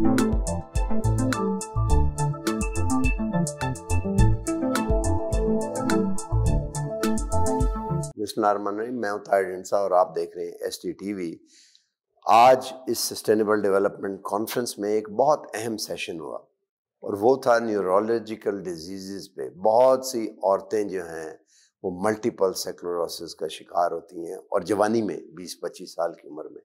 मैं हूं और आप देख रहे हैं एस टीवी आज इस सस्टेनेबल डेवलपमेंट कॉन्फ्रेंस में एक बहुत अहम सेशन हुआ और वो था न्यूरोलॉजिकल डिजीज़ पे बहुत सी औरतें जो हैं वो मल्टीपल सेक्लोरोसिस का शिकार होती हैं और जवानी में 20-25 साल की उम्र में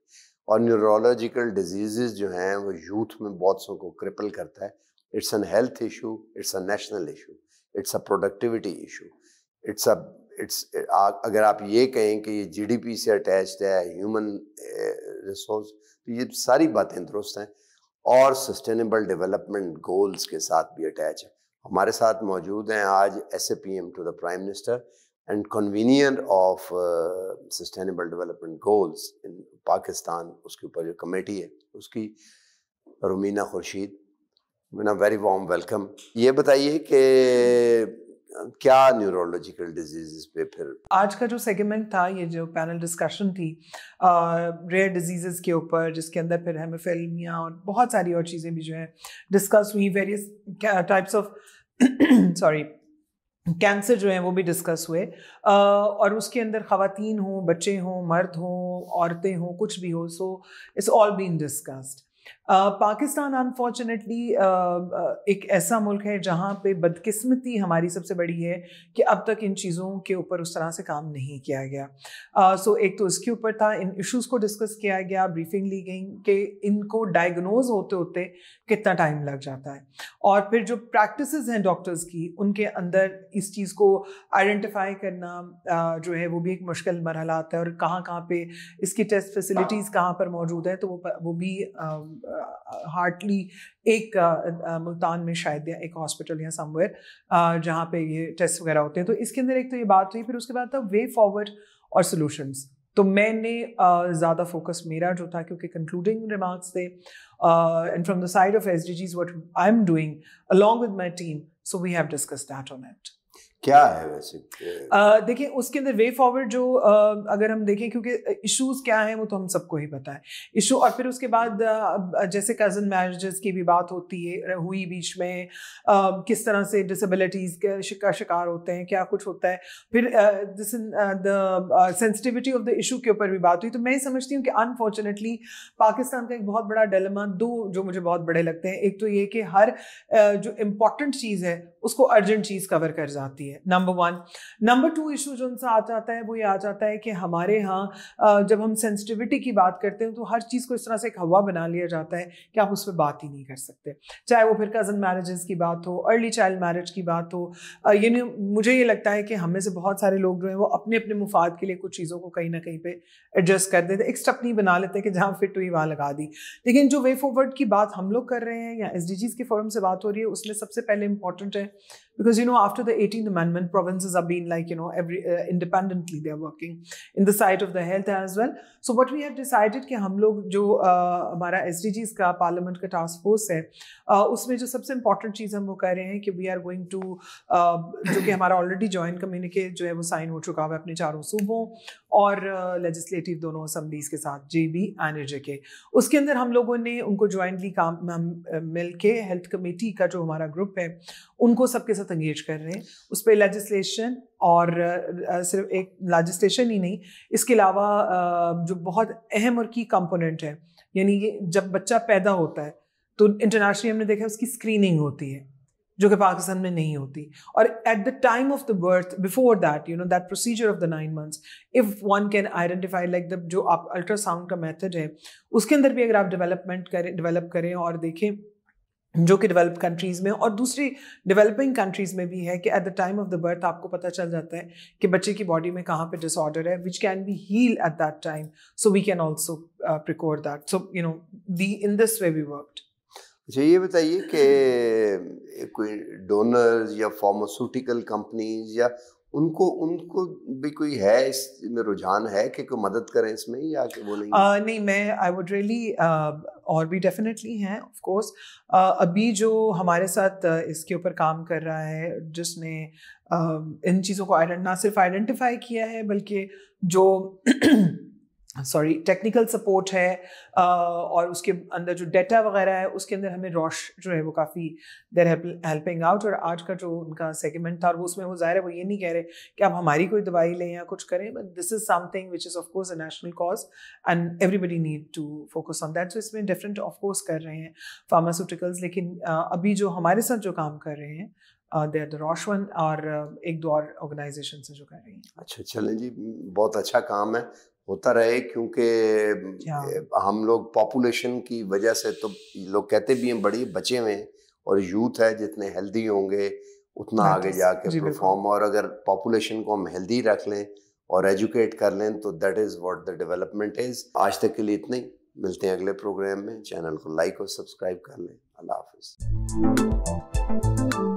और न्यूरोलॉजिकल डिजीज़ जो हैं वो यूथ में बहुत सो को क्रिपल करता है it's an health issue it's a national issue it's a productivity issue it's a it's अगर आप ये कहें कि ये जीडीपी से अटैच्ड है ह्यूमन रिसोर्स eh, तो ये सारी बातें दुरुस्त हैं और सस्टेनेबल डेवलपमेंट गोल्स के साथ भी अटैच है हमारे साथ मौजूद हैं आज S A P M to the prime minister and convenient of uh, sustainable development goals in Pakistan उसके upar jo committee hai uski Rumina khurshid मेरा very warm welcome ye bataiye ke क्या न्यूरोलॉजिकल डिजीज़ पे फिर आज का जो segment था ये जो पैनल डिस्कशन थी रेयर डिजीज़ के ऊपर जिसके अंदर फिर हमें हेमोफेलमिया और बहुत सारी और चीज़ें भी जो है डिस्कस हुई various types of sorry cancer जो है वो भी डिस्कस हुए और उसके अंदर ख़वातीन हों बच्चे हों मर्द हों औरतें हों कुछ भी हो so it's all been discussed Pakistan unfortunately एक ऐसा मुल्क है जहाँ पे बदकिस्मती हमारी सबसे बड़ी है कि अब तक इन चीज़ों के ऊपर उस तरह से काम नहीं किया गया सो एक तो इसके ऊपर था इन इश्यूज़ को डिस्कस किया गया ब्रीफिंग ली गई कि इनको डायग्नोज होते होते कितना टाइम लग जाता है और फिर जो प्रैक्टिस हैं डॉक्टर्स की उनके अंदर इस चीज़ को आइडेंटिफाई करना जो है वो भी एक मुश्किल मरहला आता है और कहाँ कहाँ पर इसकी टेस्ट फैसिलिटीज़ कहाँ पर मौजूद है तो वो वो भी हार्टली एक मुल्तान में शायद या एक हॉस्पिटल या समवेयर जहाँ पे ये टेस्ट वगैरह होते हैं तो इसके अंदर एक तो ये बात हुई फिर उसके बाद था वे फॉरवर्ड और सोल्यूशंस तो मैंने ज़्यादा फोकस मेरा जो था क्योंकि कंक्लूडिंग रिमार्क्स थे and from the side of S D Gs what I am doing along with my team so we have discuss that on it क्या है वैसे देखिए उसके अंदर वे फॉरवर्ड जो uh, अगर हम देखें क्योंकि इश्यूज क्या हैं वो तो हम सबको ही पता है इशू और फिर उसके बाद uh, जैसे कज़न मैरिजेस की भी बात होती है हुई बीच में uh, किस तरह से डिसेबिलिटीज़ का शिकार होते हैं क्या कुछ होता है फिर the sensitivity of the issue के ऊपर भी बात हुई तो मैं समझती हूँ कि अनफॉर्चुनेटली पाकिस्तान का एक बहुत बड़ा डलमा दो जो मुझे बहुत बड़े लगते हैं एक तो ये कि हर जो इम्पोर्टेंट चीज़ है उसको अर्जेंट चीज़ कवर कर जाती है है number one number two issue जो उनसे आ जाता है वो ये आ जाता है कि हमारे यहाँ जब हम सेंसिटिविटी की बात करते हैं तो हर चीज़ को इस तरह से एक हवा बना लिया जाता है कि आप उस पर बात ही नहीं कर सकते चाहे वो फिर कज़न मैरिजेस की बात हो अर्ली चाइल्ड मैरिज की बात हो ये मुझे ये लगता है कि हमें से बहुत सारे लोग जो हैं वो अपने अपने मुफाद के लिए कुछ चीज़ों को कहीं ना कहीं पर एडजस्ट कर देते एक स्टेप नहीं बना लेते कि जहाँ फिट हुई वहाँ लगा दी लेकिन जो वे फॉरवर्ड की बात हम लोग कर रहे हैं या एस डी जीज के फॉरम से बात हो रही है उसमें सबसे पहले इंपॉर्टेंट है because you know after the eighteen the government. Provinces have been like, you know, every uh, independently they are working in the side of the health as well. So what we have decided कि हम लोग जो हमारा S D ka parliament का task force है uh, उसमें जो सबसे इम्पोर्टेंट चीज़ हम वो कह रहे हैं कि वी आर गोइंग टू जो कि हमारा ऑलरेडी ज्वाइंट कम्युनिकेट जो है वो साइन हो चुका हुआ है अपने चारों सूबों और लेजिस्लेटिव दोनों असम्बलीज के साथ जे बी एंड एजे के उसके अंदर हम लोगों ने उनको ज्वाइंटली काम मिल के हेल्थ कमेटी का जो हमारा ग्रुप है उनको सबके साथ एंगेज कर रहे हैं उस पर लेजिस्लेशन और सिर्फ एक लेजिस्लेशन ही नहीं इसके अलावा जो बहुत अहम और की कंपोनेंट है यानी ये जब बच्चा पैदा होता है तो इंटरनेशनली हमने देखा उसकी स्क्रीनिंग होती है जो कि पाकिस्तान में नहीं होती और at the time of the birth before that you know that procedure of the nine months if one can identify like the जो आप अल्ट्रासाउंड का मेथड है उसके अंदर भी अगर आप डेवलपमेंट करें डेवलप करें और देखें जो कि डेवलप कंट्रीज़ में और दूसरी डेवलपिंग कंट्रीज़ में भी है कि at the time of the birth आपको पता चल जाता है कि बच्चे की बॉडी में कहाँ पे डिसऑर्डर है which can be heal at that time so we can also precure that so you know the in this way we worked अच्छा ये बताइए कि कोई डोनर्स या फार्मास्यूटिकल कंपनीज या उनको उनको भी कोई है इसमें रुझान है कि कोई मदद करें इसमें या कि वो नहीं uh, नहीं मैं आई वुड रियली और भी डेफिनेटली हैं ऑफ कोर्स अभी जो हमारे साथ इसके ऊपर काम कर रहा है जिसने uh, इन चीज़ों को ना सिर्फ आइडेंटिफाई किया है बल्कि जो सॉरी टेक्निकल सपोर्ट है और उसके अंदर जो डेटा वगैरह है उसके अंदर हमें रोश जो है वो काफ़ी देर हेल्पिंग आउट और आज का जो उनका सेगमेंट था और वो उसमें वो ज़ाहिर है वो ये नहीं कह रहे कि आप हमारी कोई दवाई लें या कुछ करें but this is something which is of course a national cause and everybody need to focus on that so इसमें डिफरेंट ऑफकोर्स कर रहे हैं फार्मास्यूटिकल्स लेकिन अभी जो हमारे साथ जो काम कर रहे हैं दे आर द रोशन और एक दो और ऑर्गेनाइजेशन से जो कर रही हैं अच्छा चलें जी बहुत अच्छा काम है होता रहे क्योंकि अच्छा। हम लोग पॉपुलेशन की वजह से तो लोग कहते भी हैं बड़ी बचे हुए हैं और यूथ है जितने हेल्दी होंगे उतना हाँ आगे जाके परफॉर्म और अगर पॉपुलेशन को हम हेल्दी रख लें और एजुकेट कर लें तो that is what the development is आज तक के लिए इतने ही मिलते हैं अगले प्रोग्राम में चैनल को लाइक और सब्सक्राइब कर लें अल्लाह हाफिज़